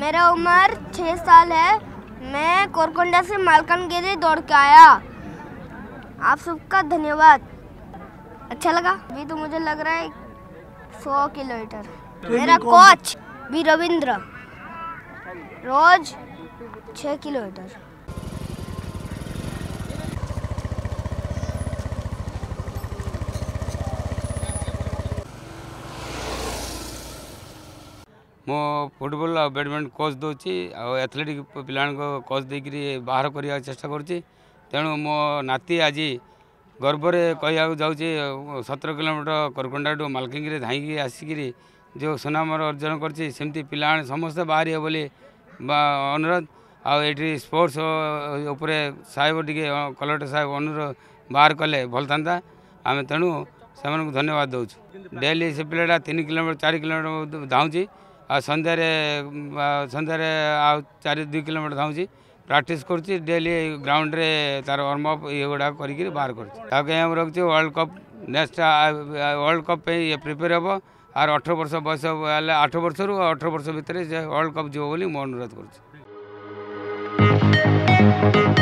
मेरा उम्र छः साल है मैं कोरकोंडा से मालकानगिरी दौड़ के आया आप सबका धन्यवाद अच्छा लगा अभी तो मुझे लग रहा है सौ किलोमीटर तो मेरा कोच भी रविंद्र रोज छः किलोमीटर मो फुटबल आ ब्याडमिन्टन कोच देउछ एथलेटिक पहिलाको कोच बाहर बाह्र चेष्टा गर्छु तेणु म आज गर्वे सतर किलोमिटर करकन्टा टु मालकिङ धाइक आसकि जो सुनाम अर्जन गरिछु सिमी समस्त समस्तै बाह्र बोली अनुरोध आउँठ स्पोर्ट्स उप साहेबिकल साहेब अनुरोध बाहर कले भन्न आमे तेणु धन्यवाद दोली सिलाइट तिन किलोमिटर चार किमिटर धाउँछ अन्धारे सन्धार दुई किलोमिटर धाउँछु प्राक्ट गर्छ डेली ग्राउंड ग्राउन्डले तार वार्म अप वर्मअप युडा गरिरहेको world cup next world cup ये प्रिपेयर हे आ अठर वर्ष बयस आठ वर्षहरू अठर वर्ष भित्र वर्ल्ड कप जो बोली म अनुरोध गर्